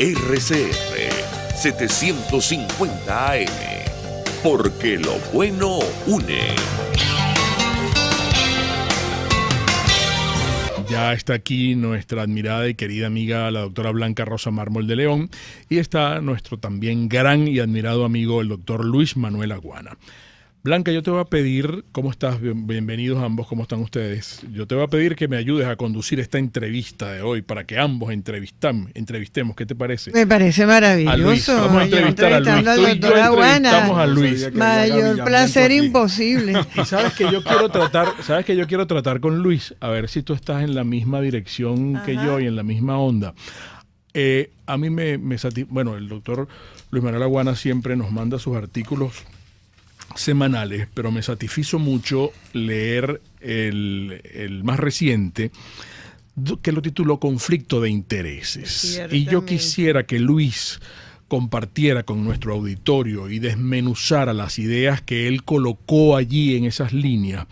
RCR 750 AM, porque lo bueno une. Ya está aquí nuestra admirada y querida amiga, la doctora Blanca Rosa Mármol de León, y está nuestro también gran y admirado amigo, el doctor Luis Manuel Aguana. Blanca, yo te voy a pedir, ¿cómo estás? bienvenidos ambos, ¿cómo están ustedes? Yo te voy a pedir que me ayudes a conducir esta entrevista de hoy para que ambos entrevistemos, ¿qué te parece? Me parece maravilloso. Vamos a entrevistar a Luis. Tú a Luis. Mayor placer imposible. Y sabes que yo quiero tratar, sabes que yo quiero tratar con Luis, a ver si tú estás en la misma dirección que yo y en la misma onda. Eh, a mí me, me bueno, el doctor Luis Manuel Aguana siempre nos manda sus artículos semanales, pero me satisfizo mucho leer el, el más reciente que lo tituló Conflicto de Intereses. Y yo quisiera que Luis compartiera con nuestro auditorio y desmenuzara las ideas que él colocó allí en esas líneas.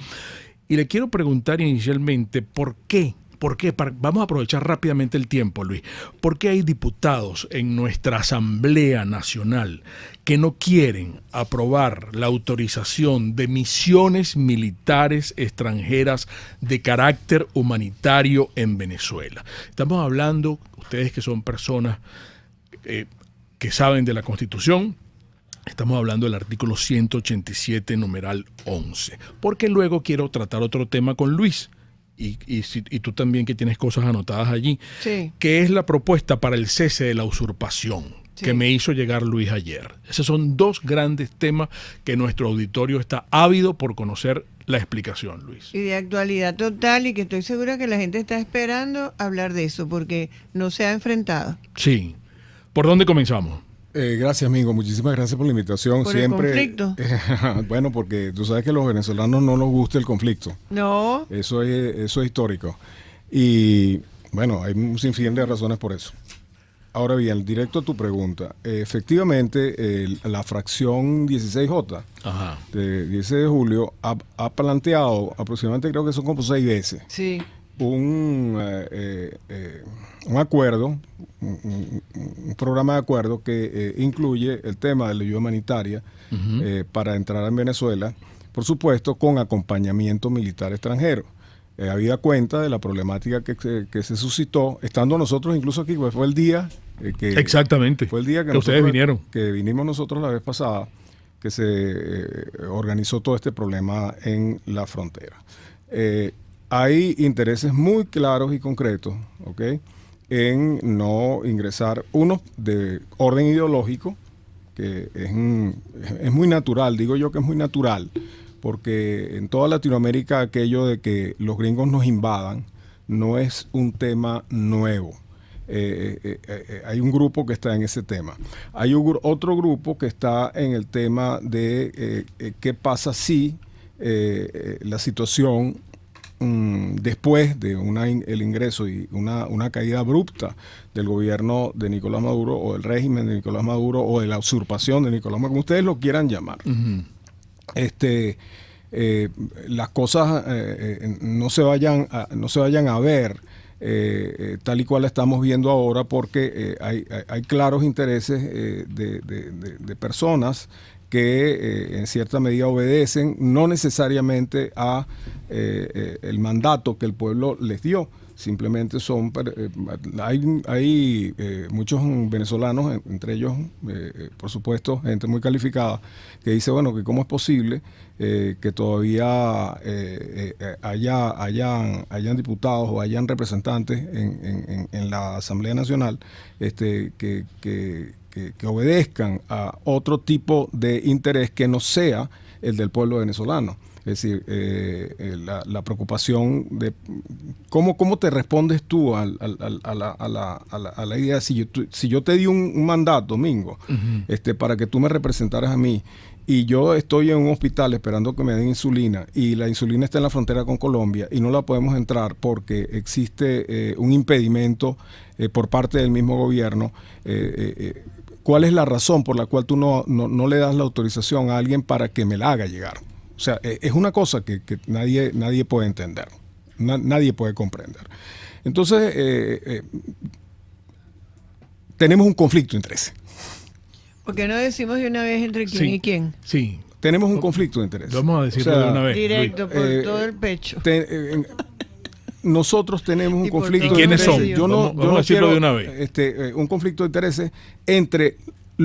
Y le quiero preguntar inicialmente por qué ¿Por qué? vamos a aprovechar rápidamente el tiempo, Luis. ¿Por qué hay diputados en nuestra Asamblea Nacional que no quieren aprobar la autorización de misiones militares extranjeras de carácter humanitario en Venezuela. Estamos hablando, ustedes que son personas eh, que saben de la Constitución, Estamos hablando del artículo 187, numeral 11. Porque luego quiero tratar otro tema con Luis y, tú también que tienes cosas anotadas allí, sí. que es la propuesta para el cese de la usurpación que me hizo llegar Luis ayer. Esos son dos grandes temas que nuestro auditorio está ávido por conocer la explicación, Luis. Y de actualidad total y que estoy segura que la gente está esperando hablar de eso porque no se ha enfrentado. Sí. ¿Por dónde comenzamos? Eh, gracias, amigo, Muchísimas gracias por la invitación. Siempre. El conflicto? bueno, porque tú sabes que los venezolanos no nos gusta el conflicto. No. Eso es, eso es histórico. Y bueno, hay un sinfín de razones por eso. Ahora bien, directo a tu pregunta. Efectivamente, la fracción 16J de 16 de julio ha, planteado aproximadamente, creo que son como seis veces, sí. un eh, eh, un acuerdo, un, programa de acuerdo que eh, incluye el tema de la ayuda humanitaria eh, para entrar en Venezuela, por supuesto, con acompañamiento militar extranjero. Eh, Había cuenta de la problemática que, se suscitó, estando nosotros incluso aquí, pues fue el día que... Exactamente. Fue el día que, ustedes vinieron. Que vinimos nosotros la vez pasada, que se organizó todo este problema en la frontera. hay intereses muy claros y concretos, ¿ok? en no ingresar, uno, de orden ideológico, que es, muy natural, digo yo que es muy natural, porque en toda Latinoamérica aquello de que los gringos nos invadan no es un tema nuevo. Eh, eh, eh, hay un grupo que está en ese tema. Hay otro grupo que está en el tema de qué pasa si la situación Mm, después de el ingreso y una, caída abrupta del gobierno de Nicolás Maduro o del régimen de Nicolás Maduro o de la usurpación de Nicolás Maduro, como ustedes lo quieran llamar. Este eh, las cosas eh, eh, no se vayan a, no se vayan a ver tal y cual estamos viendo ahora porque hay, claros intereses de, personas que eh, en cierta medida obedecen no necesariamente a eh, eh, el mandato que el pueblo les dio simplemente son eh, hay, eh, muchos venezolanos entre ellos eh, por supuesto gente muy calificada que dice bueno que cómo es posible que todavía haya hayan, diputados o hayan representantes en, en, la asamblea nacional este que obedezcan a otro tipo de interés que no sea el del pueblo venezolano. Es decir, eh, eh, la, preocupación de cómo, cómo te respondes tú a, la, idea, si yo, si yo te di un, mandato, Domingo, este, para que tú me representaras a mí, y yo estoy en un hospital esperando que me den insulina, y la insulina está en la frontera con Colombia, y no la podemos entrar porque existe eh, un impedimento por parte del mismo gobierno cuál es la razón por la cual tú no, no, le das la autorización a alguien para que me la haga llegar. O sea, eh, es una cosa que, nadie, nadie puede entender, nadie puede comprender. Entonces, eh, eh, tenemos un conflicto de intereses. qué no decimos de una vez entre quién y quién. Sí. Tenemos un conflicto de intereses. Vamos a decirlo de una vez. Directo, por todo el pecho. nosotros tenemos un conflicto. de ¿Y quiénes son? Yo no, vamos, yo decirlo no de una vez. Este, un conflicto de intereses entre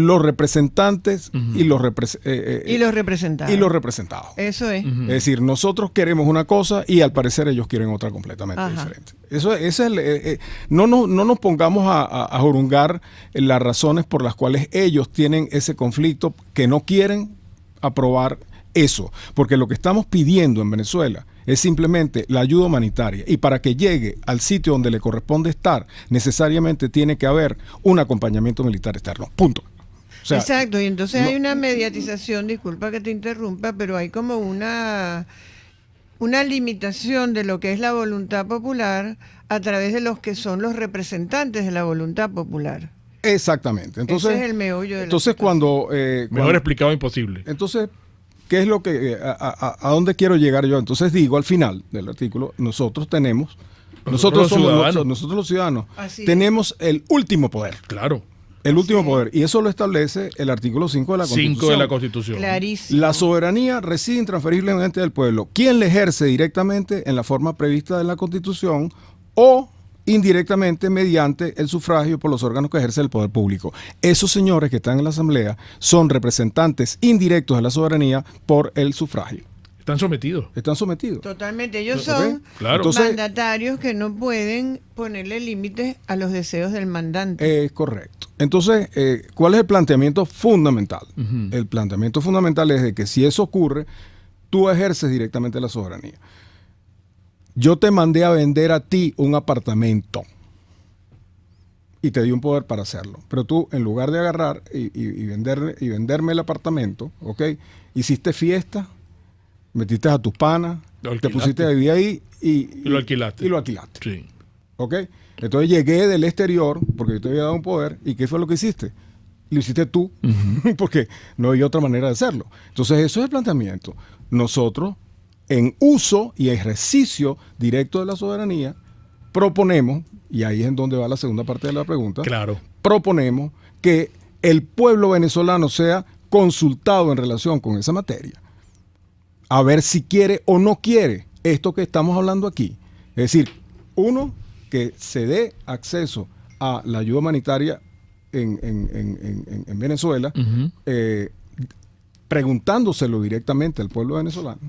los representantes y, los eh, eh, y los representados. Y los representados. Eso es. Es decir, nosotros queremos una cosa y al parecer ellos quieren otra completamente diferente. Eso, es eh, no, no, no, nos pongamos a, a, a, jorungar las razones por las cuales ellos tienen ese conflicto que no quieren aprobar eso, porque lo que estamos pidiendo en Venezuela es simplemente la ayuda humanitaria y para que llegue al sitio donde le corresponde estar, necesariamente tiene que haber un acompañamiento militar externo. Punto. Exacto, y entonces hay una mediatización, disculpa que te interrumpa, pero hay como una una limitación de lo que es la voluntad popular a través de los que son los representantes de la voluntad popular. Exactamente. Entonces, Ese es el meollo de Entonces, la cuando, eh, Mejor explicado imposible. Entonces, ¿qué es lo que. Eh, a, dónde quiero llegar yo? Entonces, digo al final del artículo, nosotros tenemos. Nosotros, los ciudadanos. Nosotros, los ciudadanos. tenemos el último poder. Claro. El último poder. Y eso lo establece el artículo 5 de la Constitución. 5 de la Constitución. Clarísimo. La soberanía reside intransferiblemente del pueblo, quien la ejerce directamente en la forma prevista de la Constitución o indirectamente mediante el sufragio por los órganos que ejerce el poder público. Esos señores que están en la Asamblea son representantes indirectos de la soberanía por el sufragio. Están sometidos. Están sometidos. Totalmente. Ellos son claro. mandatarios que no pueden ponerle límites a los deseos del mandante. Es correcto. Entonces, eh, ¿cuál es el planteamiento fundamental? El planteamiento fundamental es de que si eso ocurre, tú ejerces directamente la soberanía. Yo te mandé a vender a ti un apartamento y te di un poder para hacerlo. Pero tú, en lugar de agarrar y, vender, y venderme el apartamento, ¿ok? Hiciste fiesta, metiste a tus panas, te pusiste a ahí y, y, lo alquilaste. Y lo alquilaste. Sí. ¿Ok? Entonces llegué del exterior, porque yo te había dado un poder, ¿y qué fue lo que hiciste? Lo hiciste tú, porque no hay otra manera de hacerlo. Entonces eso es el planteamiento. Nosotros, en uso y ejercicio directo de la soberanía, proponemos, y ahí es en donde va la segunda parte de la pregunta, claro. proponemos que el pueblo venezolano sea consultado en relación con esa materia, a ver si quiere o no quiere esto que estamos hablando aquí. Es decir, uno, que se dé acceso a la ayuda humanitaria en, Venezuela, eh, preguntándoselo directamente al pueblo venezolano,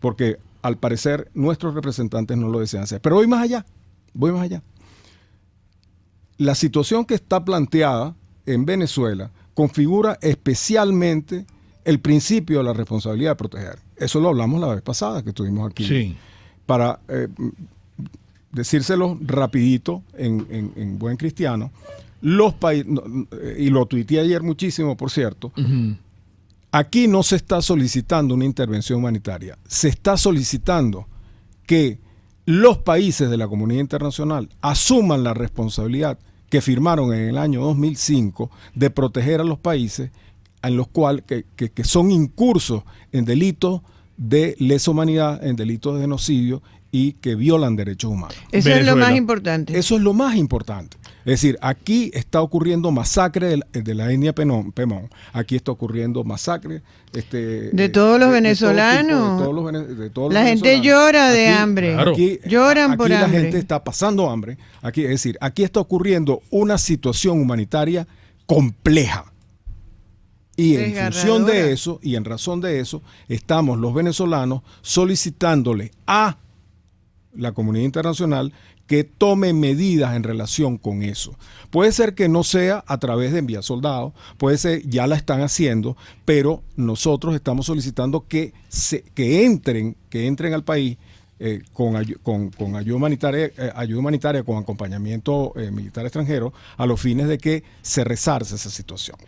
porque al parecer nuestros representantes no lo desean hacer. Pero voy más allá, voy más allá. La situación que está planteada en Venezuela configura especialmente el principio de la responsabilidad de proteger. Eso lo hablamos la vez pasada que estuvimos aquí. Sí. Para eh, decírselo rapidito en, buen cristiano, los países, eh, y lo tuiteé ayer muchísimo, por cierto, aquí no se está solicitando una intervención humanitaria, se está solicitando que los países de la comunidad internacional asuman la responsabilidad que firmaron en el año 2005 de proteger a los países en los cuales que, que son incursos en delitos de lesa humanidad, en delitos de genocidio y que violan derechos humanos. Eso es lo más importante. Eso es lo más importante. Es decir, aquí está ocurriendo masacre eh, de la, etnia Pemón, aquí está ocurriendo masacre de todos los venezolanos. la gente llora de hambre, aquí, lloran la gente está pasando hambre. Aquí, es decir, aquí está ocurriendo una situación humanitaria compleja. Y en función de eso, y en razón de eso, estamos los venezolanos solicitándole a la comunidad internacional que tome medidas en relación con eso. Puede ser que no sea a través de enviar soldados, puede ser ya la están haciendo, pero nosotros estamos solicitando que, se, que entren, que entren al país eh, con, con, ayuda humanitaria, eh, ayuda humanitaria con acompañamiento eh, militar extranjero, a los fines de que se rezarse esa situación.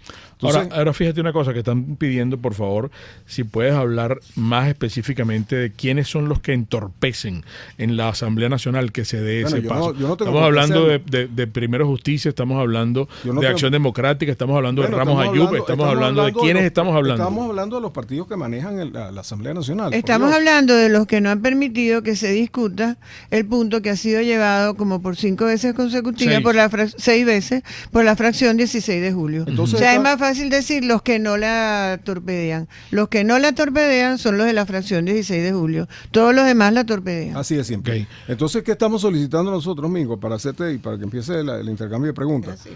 ahora, ahora, fíjate una cosa que están pidiendo, por favor, si puedes hablar más específicamente de quiénes son los que entorpecen en la Asamblea Nacional que se dé ese paso. estamos hablando de, de, Primero Justicia, estamos hablando de Acción Democrática, estamos hablando de Ramos Ayub, estamos, hablando de quiénes estamos hablando. Estamos hablando de los partidos que manejan la, Asamblea Nacional. Estamos hablando de los que no han permitido que se discuta el punto que ha sido llevado como por cinco veces consecutivas, seis. por la seis veces, por la fracción 16 de julio. Entonces, es más fácil decir los que no la torpedean. Los que no la torpedean son los de la fracción 16 de julio. Todos los demás la torpedean. Así es siempre. Entonces, ¿qué estamos solicitando nosotros, Mingo, para hacerte y para que empiece el, intercambio de preguntas? Ah,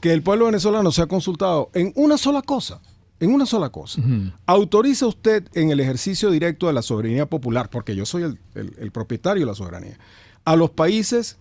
que el pueblo venezolano sea consultado en una sola cosa en una sola cosa. Autoriza usted en el ejercicio directo de la soberanía popular, porque yo soy el, propietario de la soberanía, a los países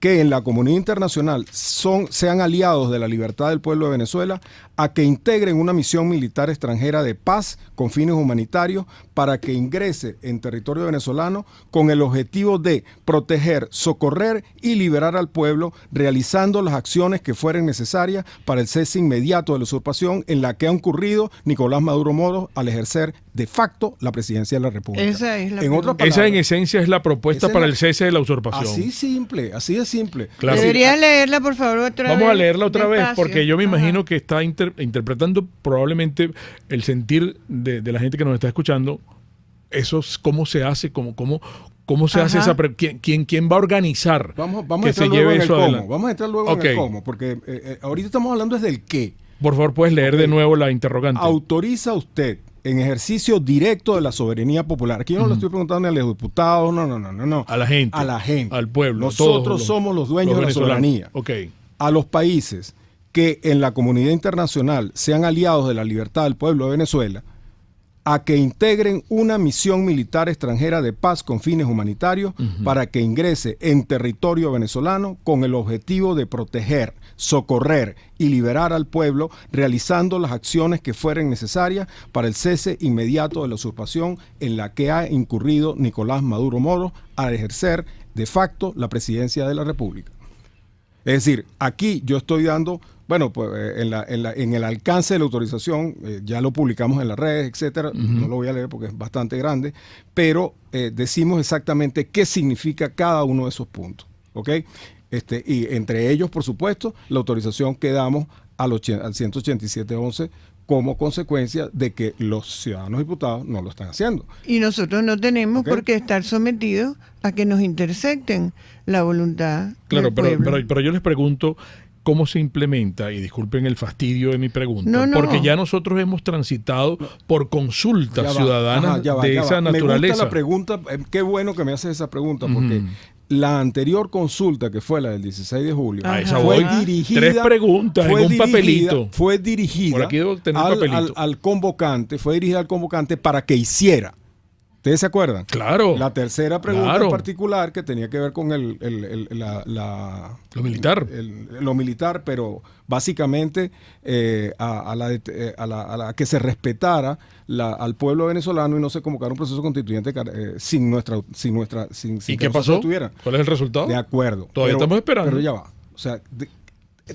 que en la comunidad internacional son, sean aliados de la libertad del pueblo de Venezuela a que integren una misión militar extranjera de paz con fines humanitarios para que ingrese en territorio venezolano con el objetivo de proteger, socorrer y liberar al pueblo, realizando las acciones que fueren necesarias para el cese inmediato de la usurpación en la que ha ocurrido Nicolás Maduro Moros al ejercer de facto la presidencia de la República. Esa es en en esencia es la propuesta para el cese de la usurpación. Así simple, así de simple. Claro. leerla, por favor, otra vez. Vamos a leerla otra vez porque yo me imagino que está interpretando probablemente el sentir de, la gente que nos está escuchando, eso es cómo se hace, cómo, cómo, se hace esa... ¿quién, quién, va a organizar vamos, que se lleve eso Vamos a entrar luego en el cómo, porque eh, eh, ahorita estamos hablando desde el qué. Por favor, puedes leer de nuevo la interrogante. ¿Autoriza usted en ejercicio directo de la soberanía popular. Aquí yo no le estoy preguntando a los diputados, no, no, no, no, no. A la gente. A la gente. Al pueblo. Nosotros somos los dueños de la soberanía. A los países que en la comunidad internacional sean aliados de la libertad del pueblo de Venezuela, a que integren una misión militar extranjera de paz con fines humanitarios para que ingrese en territorio venezolano con el objetivo de proteger, socorrer y liberar al pueblo, realizando las acciones que fueren necesarias para el cese inmediato de la usurpación en la que ha incurrido Nicolás Maduro Moro al ejercer de facto la presidencia de la República. Es decir, aquí yo estoy dando bueno, pues eh, en, en, el alcance de la autorización, eh, ya lo publicamos en las redes, etcétera, no lo voy a leer porque es bastante grande, pero eh, decimos exactamente qué significa cada uno de esos puntos, ¿ok? Este, y entre ellos, por supuesto, la autorización que damos al, 187.11 como consecuencia de que los ciudadanos diputados no lo están haciendo. Y nosotros no tenemos por qué estar sometidos a que nos intersecten la voluntad. Claro, del pero, pero, pero, yo les pregunto, cómo se implementa, y disculpen el fastidio de mi pregunta, porque ya nosotros hemos transitado por consultas ciudadanas de esa naturaleza. la pregunta, eh, qué bueno que me haces esa pregunta, porque mm. la anterior consulta, que fue la del 16 de julio, fue dirigida. Tres preguntas en un papelito. Fue dirigida al, convocante, fue dirigida al convocante para que hiciera ¿Ustedes se acuerdan? Claro. La tercera pregunta en particular que tenía que ver con el, la, lo militar. lo militar, pero básicamente eh, eh, a, la, que se respetara al pueblo venezolano y no se convocara un proceso constituyente eh, sin nuestra sin nuestra sin, ¿Y qué pasó? ¿Cuál es el resultado? De acuerdo. Todavía estamos esperando. Pero ya va. O sea,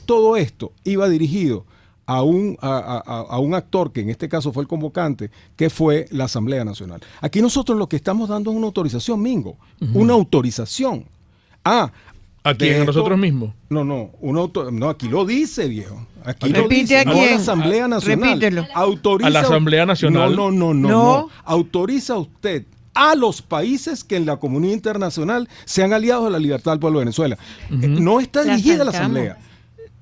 todo esto iba dirigido a un, a, a, un, actor, que en este caso fue el convocante, que fue la Asamblea Nacional. Aquí nosotros lo que estamos dando es una autorización, Mingo, una autorización. Ah, ¿A quién? nosotros mismos? No, no, no, aquí lo dice, viejo. Aquí lo dice, la Asamblea Nacional. Repítelo. a la Asamblea Nacional. No, no, no, no, Autoriza usted a los países que en la comunidad internacional Se han aliado a la libertad del pueblo de Venezuela. No está dirigida la Asamblea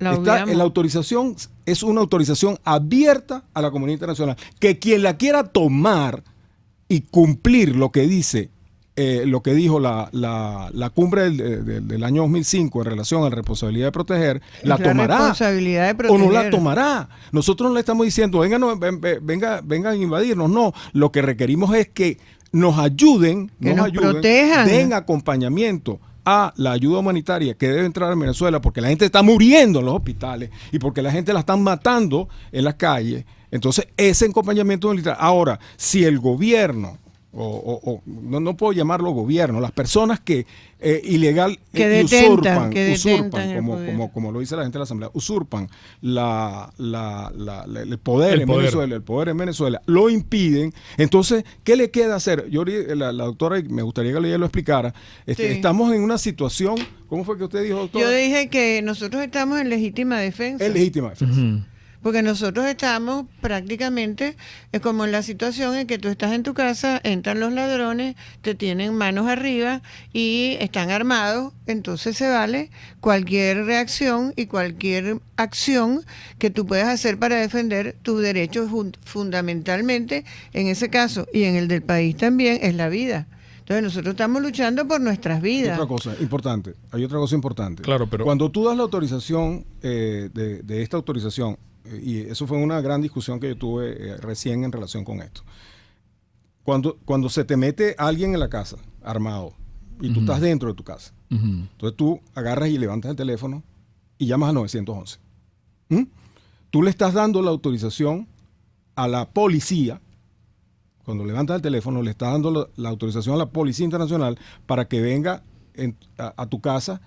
la la autorización, es una autorización abierta a la comunidad internacional. Que quien la quiera tomar y cumplir lo que dice, eh, lo que dijo la, cumbre del, eh, año 2005 en relación a la responsabilidad de proteger, la, tomará. O no la tomará. Nosotros no le estamos diciendo, vengan, vengan, a invadirnos. No, lo que requerimos es que nos ayuden, nos, ayuden, protejan. den acompañamiento a la ayuda humanitaria que debe entrar a Venezuela porque la gente está muriendo en los hospitales y porque la gente la están matando en las calles. Entonces, ese acompañamiento militar. Ahora, si el gobierno o, no, no, puedo llamarlo gobierno, las personas que eh, ilegal eh, usurpan, usurpan como, como, lo dice la gente de la Asamblea, usurpan la, la, la, el poder en Venezuela, el poder en Venezuela, lo impiden. Entonces, ¿qué le queda hacer? Yo la, doctora, me gustaría que ella lo explicara. Este, estamos en una situación, ¿cómo fue que usted dijo, doctora? Yo dije que nosotros estamos en legítima defensa. En legítima defensa porque nosotros estamos prácticamente es como en la situación en que tú estás en tu casa, entran los ladrones, te tienen manos arriba y están armados, entonces se vale cualquier reacción y cualquier acción que tú puedas hacer para defender tus derechos fundamentalmente, en ese caso y en el del país también, es la vida. Entonces nosotros estamos luchando por nuestras vidas. Otra cosa importante, hay otra cosa importante. Claro, pero cuando tú das la autorización eh, de, esta autorización y eso fue una gran discusión que yo tuve eh, recién en relación con esto. Cuando, cuando se te mete alguien en la casa armado y tú estás dentro de tu casa, entonces tú agarras y levantas el teléfono y llamas a 911. ¿Mm? Tú le estás dando la autorización a la policía, cuando levantas el teléfono, le estás dando la, autorización a la Policía Internacional para que venga a, tu casa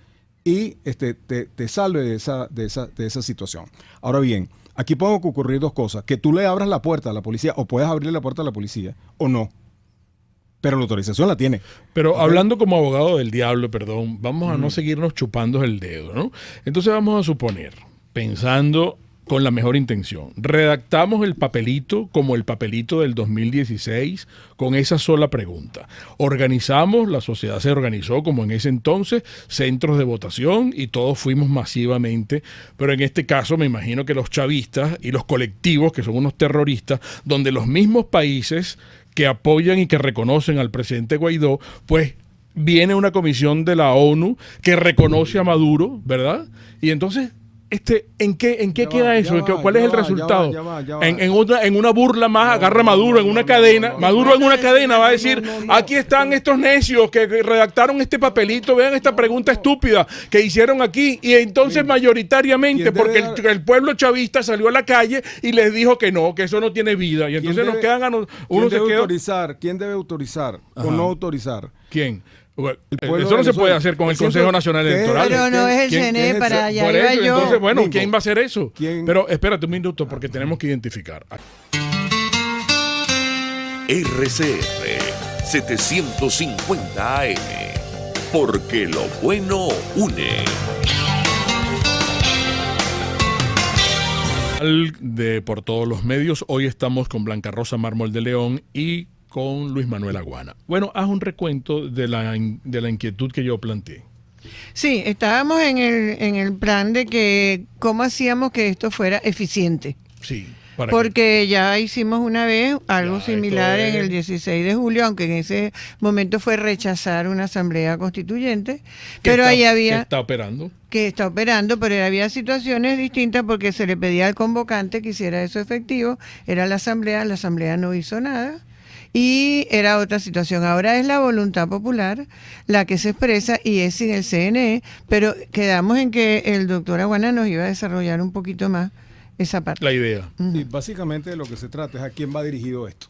y este, te, te, salve de esa, de, esa, de esa situación. Ahora bien, Aquí pueden ocurrir dos cosas, que tú le abras la puerta a la policía o puedes abrirle la puerta a la policía o no. Pero la autorización la tiene. Pero hablando como abogado del diablo, perdón, vamos a no seguirnos chupando el dedo, ¿no? Entonces vamos a suponer, pensando con la mejor intención. Redactamos el papelito como el papelito del 2016 con esa sola pregunta. Organizamos, la sociedad se organizó como en ese entonces, centros de votación y todos fuimos masivamente, pero en este caso me imagino que los chavistas y los colectivos, que son unos terroristas, donde los mismos países que apoyan y que reconocen al presidente Guaidó, pues viene una comisión de la ONU que reconoce a Maduro, ¿verdad? Y entonces este, ¿en qué, en qué queda eso? ¿Cuál es el resultado? en, una burla más, agarra Maduro en una cadena. Maduro en una cadena va a decir, aquí están estos necios que redactaron este papelito, vean esta pregunta estúpida que hicieron aquí. Y entonces mayoritariamente, porque el, pueblo chavista salió a la calle y les dijo que no, que eso no tiene vida. Y entonces nos quedan ¿quién debe autorizar? ¿Quién debe autorizar o no autorizar? ¿Quién? Eh, eso no se puede hacer con el Consejo Nacional Electoral. Pero no es el CNE para allá. Entonces, bueno, ¿quién va a hacer eso? Pero espérate un minuto porque tenemos que identificar. RCR 750 AM. Porque lo bueno une. De, por todos los medios, hoy estamos con Blanca Rosa Mármol de León y con Luis Manuel Aguana. Bueno, haz un recuento de la, de la inquietud que yo planteé. Sí, estábamos en el, en el plan de que cómo hacíamos que esto fuera eficiente. Sí. Porque ya hicimos una vez algo similar en el 16 de julio, aunque en ese momento fue rechazar una asamblea constituyente, pero ahí había... Que está operando. Que está operando, pero había situaciones distintas porque se le pedía al convocante que hiciera eso efectivo, era la asamblea, la asamblea no hizo nada y era otra situación. Ahora es la voluntad popular la que se expresa y es sin el CNE, pero quedamos en que el doctor Aguana nos iba a desarrollar un poquito más esa parte. La idea. Y básicamente de lo que se trata es a quién va dirigido esto.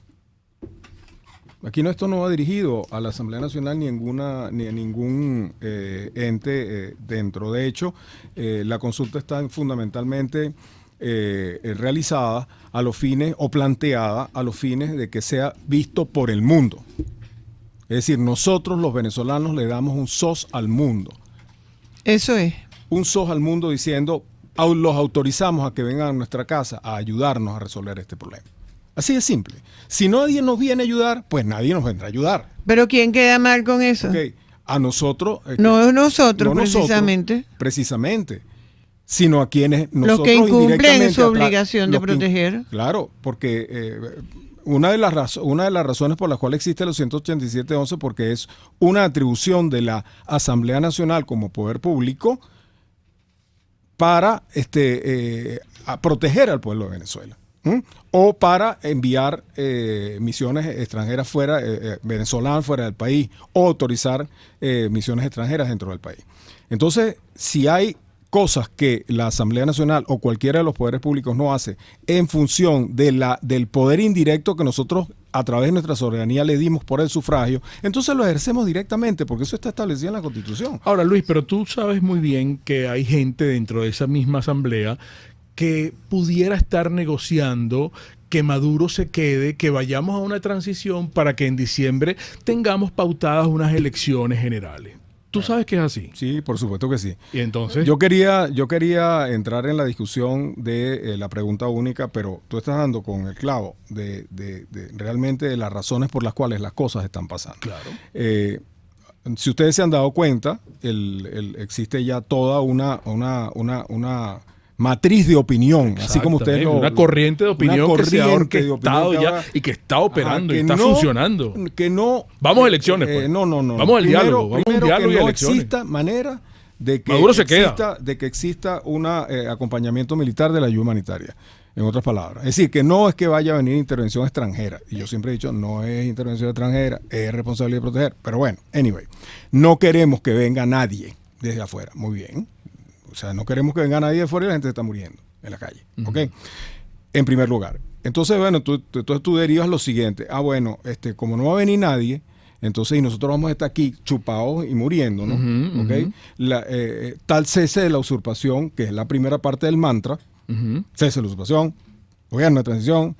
Aquí no, esto no va dirigido a la Asamblea Nacional ni, ninguna, ni a ningún eh, ente eh, dentro. De hecho, eh, la consulta está fundamentalmente eh, eh, realizada a los fines o planteada a los fines de que sea visto por el mundo. Es decir, nosotros los venezolanos le damos un sos al mundo. Eso es. Un sos al mundo diciendo, los autorizamos a que vengan a nuestra casa a ayudarnos a resolver este problema. Así de simple. Si nadie nos viene a ayudar, pues nadie nos vendrá a ayudar. Pero ¿quién queda mal con eso? A nosotros. Eh, no es nosotros, precisamente. precisamente sino a quienes nosotros los que incumplen su obligación de proteger. claro, porque eh, una de, las una de las razones por las cuales existe el 187.11, porque es una atribución de la Asamblea Nacional como poder público para este, eh, proteger al pueblo de Venezuela. o para enviar eh, misiones extranjeras fuera, venezolanas fuera del país, o autorizar misiones extranjeras dentro del país. Entonces, si hay cosas que la Asamblea Nacional o cualquiera de los poderes públicos no hace en función de la, del poder indirecto que nosotros a través de nuestra soberanía le dimos por el sufragio, entonces lo ejercemos directamente, porque eso está establecido en la Constitución. Ahora, Luis, pero tú sabes muy bien que hay gente dentro de esa misma asamblea que pudiera estar negociando que Maduro se quede, que vayamos a una transición para que en diciembre tengamos pautadas unas elecciones generales. Tú sabes que es así. Sí, por supuesto que sí. Y entonces. Yo quería, yo quería entrar en la discusión de eh, la pregunta única, pero tú estás dando con el clavo de, realmente de las razones por las cuales las cosas están pasando. Claro. Eh, si ustedes se han dado cuenta, existe ya toda una, una matriz de opinión, así como ustedes lo, una corriente de opinión que ya y que está operando y está funcionando. Que no vamos a elecciones, eh, pues. no, no, no. Vamos al diálogo, vamos al diálogo no exista manera de que exista, queda. de que exista un eh, acompañamiento militar de la ayuda humanitaria. En otras palabras, es decir, que no es que vaya a venir intervención extranjera. Y yo siempre he dicho, no es intervención extranjera, es responsabilidad de proteger. Pero bueno, anyway, no queremos que venga nadie desde afuera. Muy bien. O sea, no queremos que venga nadie de fuera y la gente está muriendo en la calle. ¿Ok? En primer lugar. Entonces, bueno, tú, tú, derivas lo siguiente. Ah, bueno, este, como no va a venir nadie, entonces, nosotros vamos a estar aquí chupados y muriendo, ¿no? Eh, eh, tal cese de la usurpación, que es la primera parte del mantra, cese de la usurpación, gobierno de transición,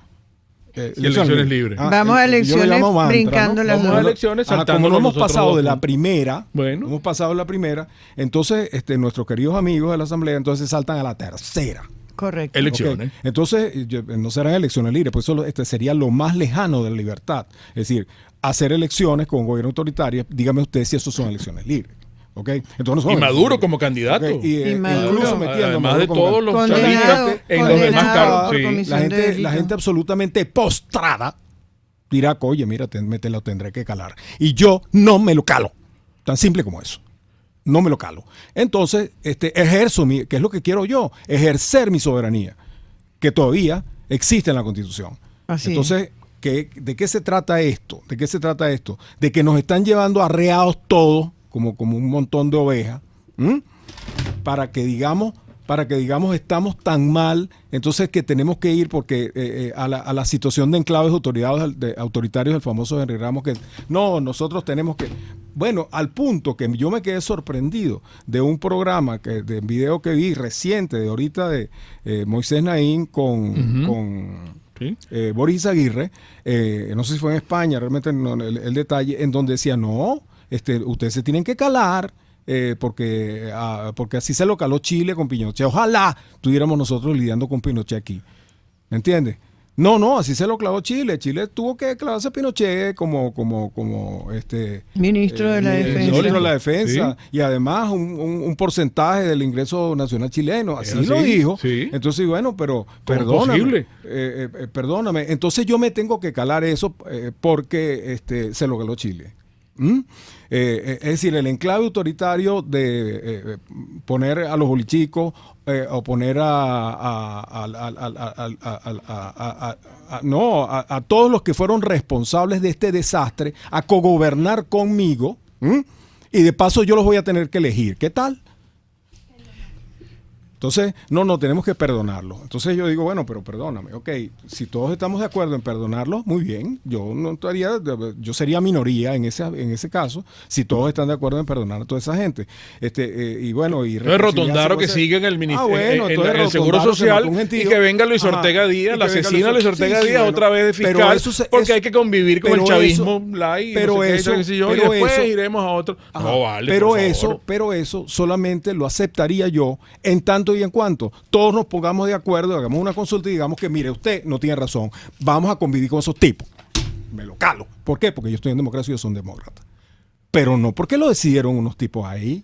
eh, elecciones, libres. Ah, vamos a elecciones brincando las elecciones ah, hemos pasado de la primera, hemos pasado la primera, entonces este, nuestros queridos amigos de la Asamblea entonces saltan a la tercera. Correcto. Elecciones. Entonces, no serán elecciones libres, pues eso este, sería lo más lejano de la libertad. Es decir, hacer elecciones con un gobierno autoritario, dígame usted si eso son elecciones libres. Okay. Entonces, eh, y Maduro como candidato. Incluso metiendo Además de todos los La, gente, absolutamente postrada dirá, oye, mira, me lo tendré que calar. Y yo no me lo calo. Tan simple como eso. No me lo calo. Entonces, este, ejerzo mi, que es lo que quiero yo, ejercer mi soberanía, que todavía existe en la Constitución. Así. Entonces, ¿de qué se trata esto? ¿De qué se trata esto? De que nos están llevando arreados todos como, un montón de ovejas, para que digamos para que digamos estamos tan mal, entonces que tenemos que ir porque eh, eh, a, la, a, la, situación de enclaves autoritarios del famoso Henry Ramos, que no, nosotros tenemos que... Bueno, al punto que yo me quedé sorprendido de un programa, que, de un video que vi reciente, de ahorita, de eh, Moisés Naín con, Boris Aguirre, no sé si fue en España, realmente el detalle, en donde decía, no, este, ustedes se tienen que calar. Eh, porque, ah, porque así se lo caló Chile con Pinochet. Ojalá tuviéramos nosotros lidiando con Pinochet aquí. ¿Me entiendes? No, no, así se lo clavó Chile. Chile tuvo que clavarse a Pinochet como, como, como este ministro de la eh, defensa. Y además un, porcentaje del ingreso nacional chileno. Así, lo dijo. Entonces, bueno, pero perdóname. Eh, perdóname. Entonces yo me tengo que calar eso porque este, se lo caló Chile. ¿Mm? Eh, eh, es decir, el enclave autoritario de eh, poner a los bolichicos o poner a, no, a, todos los que fueron responsables de este desastre a cogobernar conmigo ¿Mm? y de paso yo los voy a tener que elegir. ¿Qué tal? Entonces, no, no, tenemos que perdonarlo. Entonces yo digo, bueno, pero perdóname, ok, si todos estamos de acuerdo en perdonarlo, muy bien, yo no estaría, yo sería minoría en ese, en ese caso, si todos están de acuerdo en perdonar a toda esa gente. Este, eh, y bueno, y entonces, Rotondaro que sigue en el Ministerio, ah, de eh, en, el Seguro Social, y que venga Luis Ortega Díaz, la asesina Luis Ortega Díaz otra vez de fiscal, porque hay que convivir con el chavismo, pero eso, iremos a otro. pero eso, pero eso solamente lo aceptaría yo en tanto y en cuanto todos nos pongamos de acuerdo, hagamos una consulta y digamos que, mire, usted no tiene razón, vamos a convivir con esos tipos. Me lo calo. ¿Por qué? Porque yo estoy en democracia y yo soy Pero no porque lo decidieron unos tipos ahí.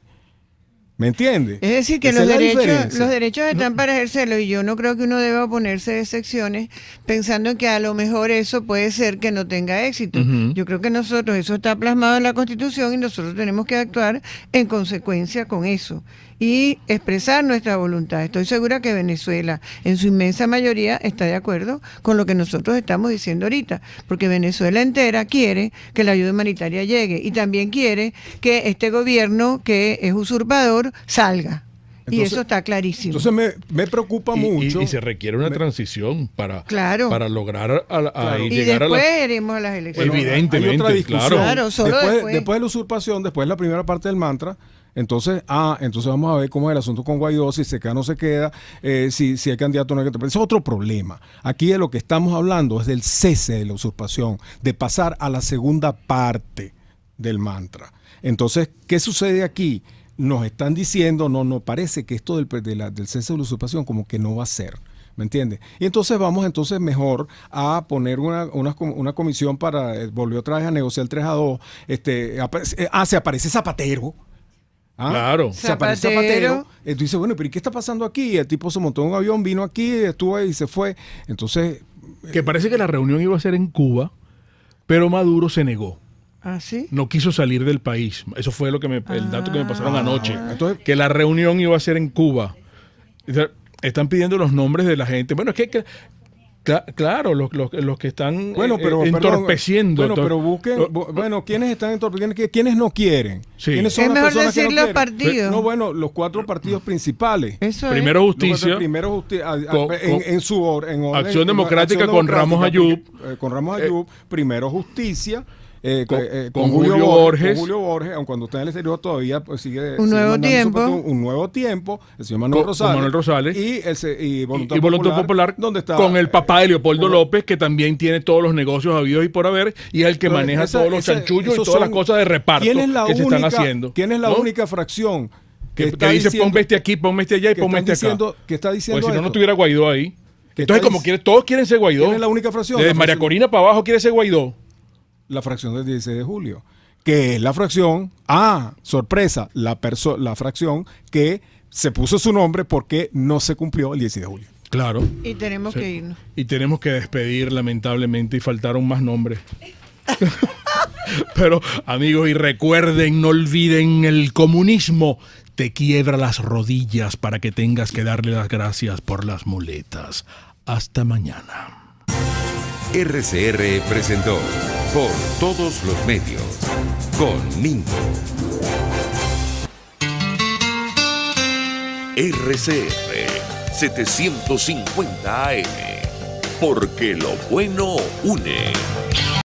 ¿Me entiende? Es decir, que los derechos, los derechos están para ejercerlo y yo no creo que uno deba ponerse de excepciones pensando que a lo mejor eso puede ser que no tenga éxito. Yo creo que nosotros, eso está plasmado en la Constitución y nosotros tenemos que actuar en consecuencia con eso y expresar nuestra voluntad. Estoy segura que Venezuela, en su inmensa mayoría, está de acuerdo con lo que nosotros estamos diciendo ahorita, porque Venezuela entera quiere que la ayuda humanitaria llegue y también quiere que este gobierno que es usurpador salga. y eso está clarísimo. Entonces me, preocupa mucho. Y, se requiere una transición para, para lograr a, a y después las elecciones. Evidentemente, Claro, después de la usurpación, después de la primera parte del mantra, entonces, ah, entonces vamos a ver cómo es el asunto con Guaidó, si se queda o no se queda, eh, si, hay candidato no hay candidato. Es otro problema. Aquí de lo que estamos hablando es del cese de la usurpación, de pasar a la segunda parte del mantra. Entonces, ¿qué sucede aquí? Nos están diciendo, no, no, parece que esto del, cese de la usurpación como que no va a ser. ¿Me entiendes? Y entonces vamos entonces mejor a poner una, comisión para, eh, volvió otra vez a negociar el 3 a 2, este, eh, ah, se aparece Zapatero, Ah, claro. Se aparece Zapatero. Entonces, eh, dices, bueno, pero ¿y qué está pasando aquí? El tipo se montó en un avión, vino aquí, estuvo ahí y se fue. Entonces. Eh, que parece que la reunión iba a ser en Cuba, pero Maduro se negó. ¿Ah, sí? No quiso salir del país. Eso fue lo que el dato que me ah, pasaron anoche. que la reunión iba a ser en Cuba. Están pidiendo los nombres de la gente. Bueno, es que, que claro, los, los, que están bueno, eh, pero, eh, entorpeciendo. bueno, pero busquen, bueno, ¿quiénes están entorpeciendo? ¿Quiénes no quieren? Sí. ¿Quiénes son es las mejor decir que los partidos. No, bueno, los cuatro partidos principales. Eso primero es. Justicia. Primero Justicia. en, su orden, Acción Democrática, con, con Ramos Ayub. Eh, con Ramos Ayub. primero Justicia con, Julio, Borges. Julio Borges, aun cuando está en el exterior todavía pues, sigue. Un nuevo tiempo. un nuevo tiempo. El señor Manuel, Rosales, Manuel Rosales. Y, el, y Voluntad, Popular, está, Con el papá de Leopoldo López, que también tiene todos los negocios habidos y por haber, y es el que maneja todos los chanchullos y todas son, las cosas de reparto que se están haciendo. ¿Quién es la única fracción? Que, dice diciendo, ponme aquí, ponme este allá y ponme este diciendo, acá. Que está diciendo. Pues si no, no estuviera Guaidó ahí. Entonces, como quiere, todos quieren ser Guaidó. ¿Quién es la única fracción? Desde María Corina para abajo quiere ser Guaidó la fracción del 16 de julio, que es la fracción, ah, sorpresa, la, la fracción que se puso su nombre porque no se cumplió el 16 de julio. Claro. Y tenemos que irnos. Y tenemos que despedir, lamentablemente, y faltaron más nombres. Pero, amigos, y recuerden, no olviden el comunismo te quiebra las rodillas para que tengas que darle las gracias por las muletas. Hasta mañana. RCR presentó. Por todos los medios. Con Mingo. RCR 750 AM. Porque lo bueno une.